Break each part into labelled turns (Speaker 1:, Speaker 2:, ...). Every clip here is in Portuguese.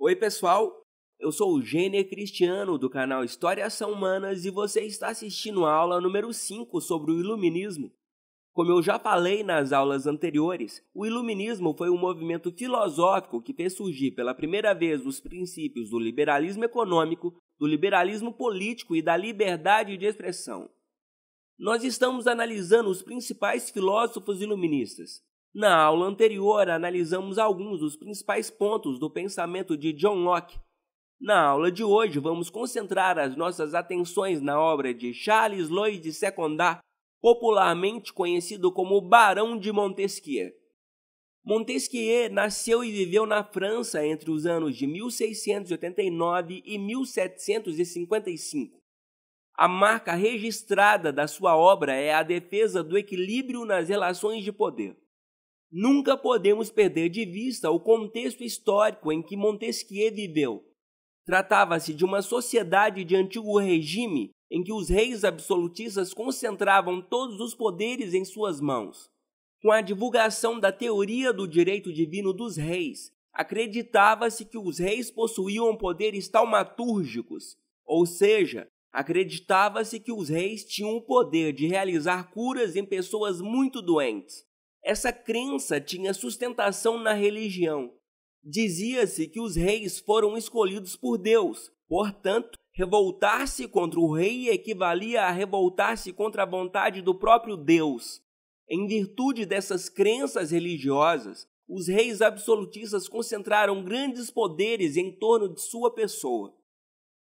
Speaker 1: Oi, pessoal. Eu sou o Gêner Cristiano do canal História São Humanas e você está assistindo a aula número 5 sobre o Iluminismo. Como eu já falei nas aulas anteriores, o Iluminismo foi um movimento filosófico que fez surgir pela primeira vez os princípios do liberalismo econômico, do liberalismo político e da liberdade de expressão. Nós estamos analisando os principais filósofos iluministas, na aula anterior, analisamos alguns dos principais pontos do pensamento de John Locke. Na aula de hoje, vamos concentrar as nossas atenções na obra de Charles Lloyd Secondat, popularmente conhecido como Barão de Montesquieu. Montesquieu nasceu e viveu na França entre os anos de 1689 e 1755. A marca registrada da sua obra é a defesa do equilíbrio nas relações de poder. Nunca podemos perder de vista o contexto histórico em que Montesquieu viveu. Tratava-se de uma sociedade de antigo regime em que os reis absolutistas concentravam todos os poderes em suas mãos. Com a divulgação da teoria do direito divino dos reis, acreditava-se que os reis possuíam poderes taumatúrgicos, ou seja, acreditava-se que os reis tinham o poder de realizar curas em pessoas muito doentes. Essa crença tinha sustentação na religião. Dizia-se que os reis foram escolhidos por Deus, portanto, revoltar-se contra o rei equivalia a revoltar-se contra a vontade do próprio Deus. Em virtude dessas crenças religiosas, os reis absolutistas concentraram grandes poderes em torno de sua pessoa.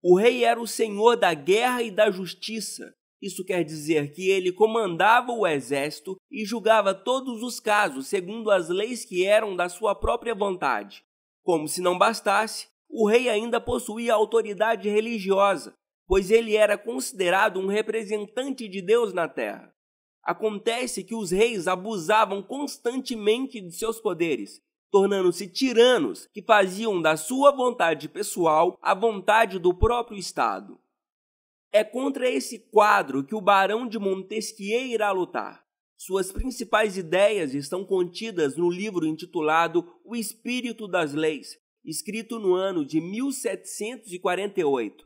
Speaker 1: O rei era o senhor da guerra e da justiça, isso quer dizer que ele comandava o exército e julgava todos os casos segundo as leis que eram da sua própria vontade. Como se não bastasse, o rei ainda possuía autoridade religiosa, pois ele era considerado um representante de Deus na terra. Acontece que os reis abusavam constantemente de seus poderes, tornando-se tiranos que faziam da sua vontade pessoal a vontade do próprio Estado. É contra esse quadro que o Barão de Montesquieu irá lutar. Suas principais ideias estão contidas no livro intitulado O Espírito das Leis, escrito no ano de 1748.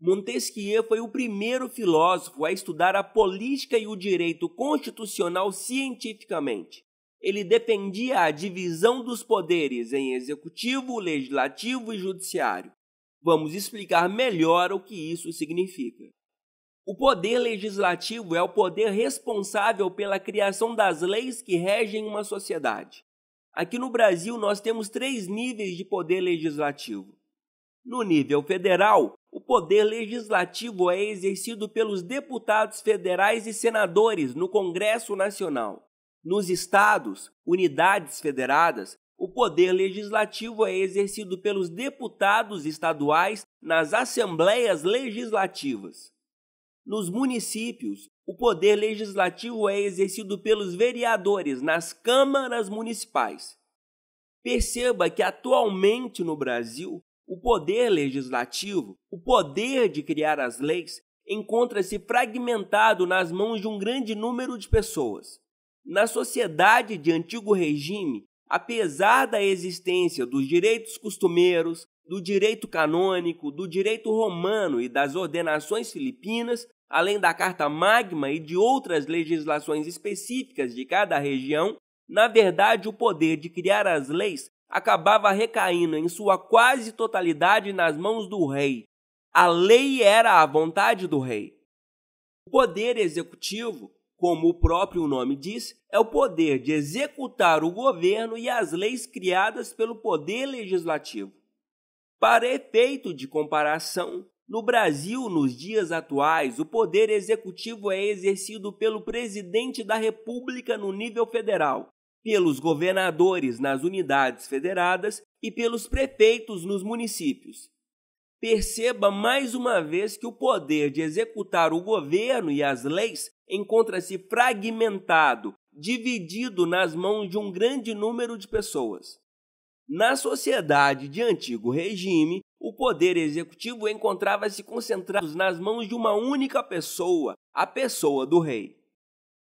Speaker 1: Montesquieu foi o primeiro filósofo a estudar a política e o direito constitucional cientificamente. Ele defendia a divisão dos poderes em executivo, legislativo e judiciário Vamos explicar melhor o que isso significa. O poder legislativo é o poder responsável pela criação das leis que regem uma sociedade. Aqui no Brasil, nós temos três níveis de poder legislativo. No nível federal, o poder legislativo é exercido pelos deputados federais e senadores no Congresso Nacional. Nos estados, unidades federadas, o poder legislativo é exercido pelos deputados estaduais nas assembleias legislativas. Nos municípios, o poder legislativo é exercido pelos vereadores nas câmaras municipais. Perceba que atualmente no Brasil, o poder legislativo, o poder de criar as leis, encontra-se fragmentado nas mãos de um grande número de pessoas. Na sociedade de antigo regime, apesar da existência dos direitos costumeiros, do direito canônico, do direito romano e das ordenações filipinas, além da Carta Magma e de outras legislações específicas de cada região, na verdade o poder de criar as leis acabava recaindo em sua quase totalidade nas mãos do rei. A lei era a vontade do rei. O poder executivo como o próprio nome diz, é o poder de executar o governo e as leis criadas pelo poder legislativo. Para efeito de comparação, no Brasil, nos dias atuais, o poder executivo é exercido pelo presidente da República no nível federal, pelos governadores nas unidades federadas e pelos prefeitos nos municípios perceba mais uma vez que o poder de executar o governo e as leis encontra-se fragmentado, dividido nas mãos de um grande número de pessoas. Na sociedade de antigo regime, o poder executivo encontrava-se concentrado nas mãos de uma única pessoa, a pessoa do rei.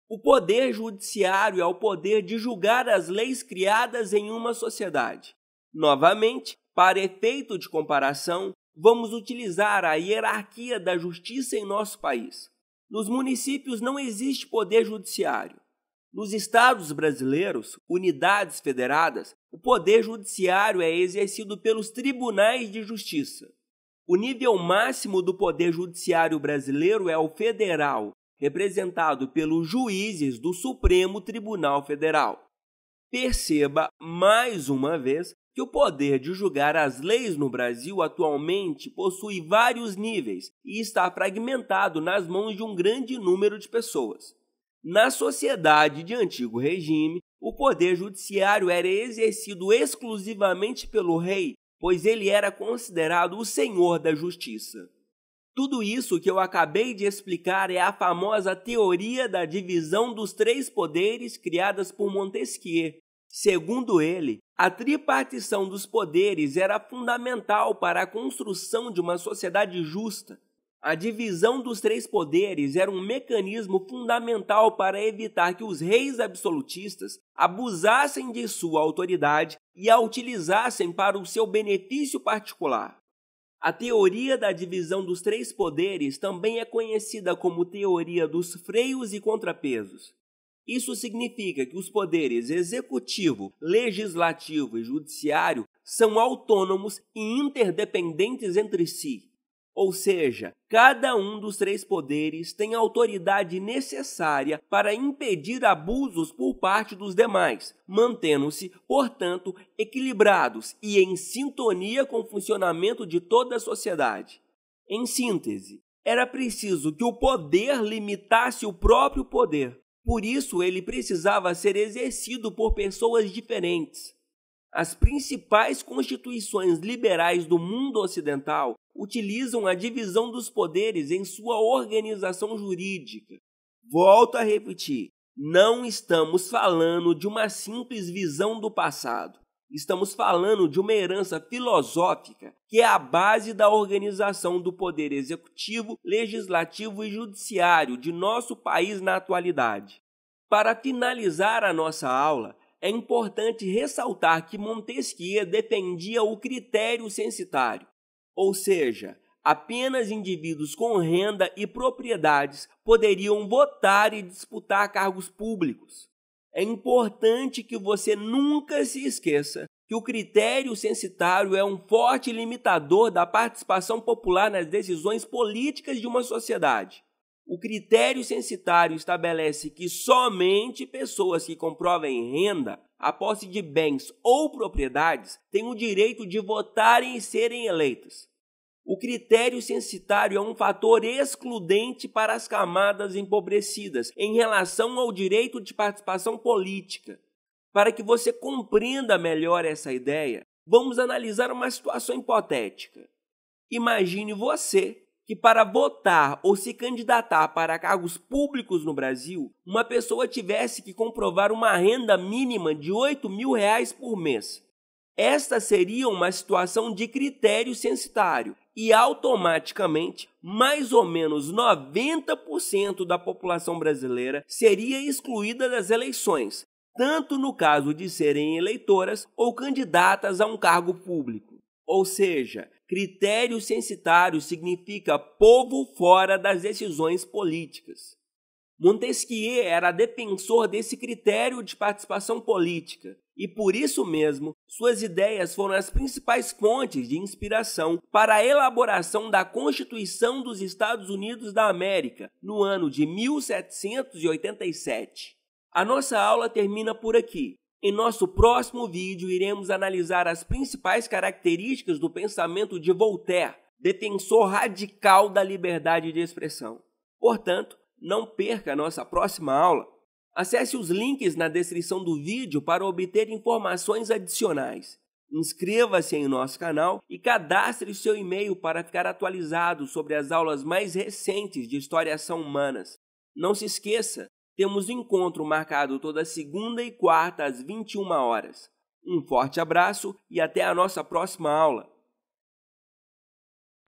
Speaker 1: O poder judiciário é o poder de julgar as leis criadas em uma sociedade. Novamente, para efeito de comparação, vamos utilizar a hierarquia da justiça em nosso país. Nos municípios não existe poder judiciário. Nos estados brasileiros, unidades federadas, o poder judiciário é exercido pelos tribunais de justiça. O nível máximo do poder judiciário brasileiro é o federal, representado pelos juízes do Supremo Tribunal Federal. Perceba, mais uma vez, que o poder de julgar as leis no Brasil atualmente possui vários níveis e está fragmentado nas mãos de um grande número de pessoas. Na sociedade de antigo regime, o poder judiciário era exercido exclusivamente pelo rei, pois ele era considerado o senhor da justiça. Tudo isso que eu acabei de explicar é a famosa teoria da divisão dos três poderes criadas por Montesquieu, Segundo ele, a tripartição dos poderes era fundamental para a construção de uma sociedade justa. A divisão dos três poderes era um mecanismo fundamental para evitar que os reis absolutistas abusassem de sua autoridade e a utilizassem para o seu benefício particular. A teoria da divisão dos três poderes também é conhecida como teoria dos freios e contrapesos. Isso significa que os poderes executivo, legislativo e judiciário são autônomos e interdependentes entre si. Ou seja, cada um dos três poderes tem a autoridade necessária para impedir abusos por parte dos demais, mantendo-se, portanto, equilibrados e em sintonia com o funcionamento de toda a sociedade. Em síntese, era preciso que o poder limitasse o próprio poder, por isso, ele precisava ser exercido por pessoas diferentes. As principais constituições liberais do mundo ocidental utilizam a divisão dos poderes em sua organização jurídica. Volto a repetir: não estamos falando de uma simples visão do passado. Estamos falando de uma herança filosófica que é a base da organização do poder executivo, legislativo e judiciário de nosso país na atualidade. Para finalizar a nossa aula, é importante ressaltar que Montesquieu defendia o critério censitário, ou seja, apenas indivíduos com renda e propriedades poderiam votar e disputar cargos públicos. É importante que você nunca se esqueça que o critério censitário é um forte limitador da participação popular nas decisões políticas de uma sociedade. O critério censitário estabelece que somente pessoas que comprovem renda, a posse de bens ou propriedades têm o direito de votarem e serem eleitas. O critério censitário é um fator excludente para as camadas empobrecidas em relação ao direito de participação política. Para que você compreenda melhor essa ideia, vamos analisar uma situação hipotética. Imagine você que, para votar ou se candidatar para cargos públicos no Brasil, uma pessoa tivesse que comprovar uma renda mínima de R$ 8 mil reais por mês esta seria uma situação de critério censitário e automaticamente mais ou menos 90% da população brasileira seria excluída das eleições, tanto no caso de serem eleitoras ou candidatas a um cargo público. Ou seja, critério censitário significa povo fora das decisões políticas. Montesquieu era defensor desse critério de participação política e, por isso mesmo, suas ideias foram as principais fontes de inspiração para a elaboração da Constituição dos Estados Unidos da América no ano de 1787. A nossa aula termina por aqui. Em nosso próximo vídeo, iremos analisar as principais características do pensamento de Voltaire, defensor radical da liberdade de expressão. Portanto, não perca a nossa próxima aula. Acesse os links na descrição do vídeo para obter informações adicionais. Inscreva-se em nosso canal e cadastre seu e-mail para ficar atualizado sobre as aulas mais recentes de História Ação Humanas. Não se esqueça, temos um encontro marcado toda segunda e quarta às 21 horas. Um forte abraço e até a nossa próxima aula.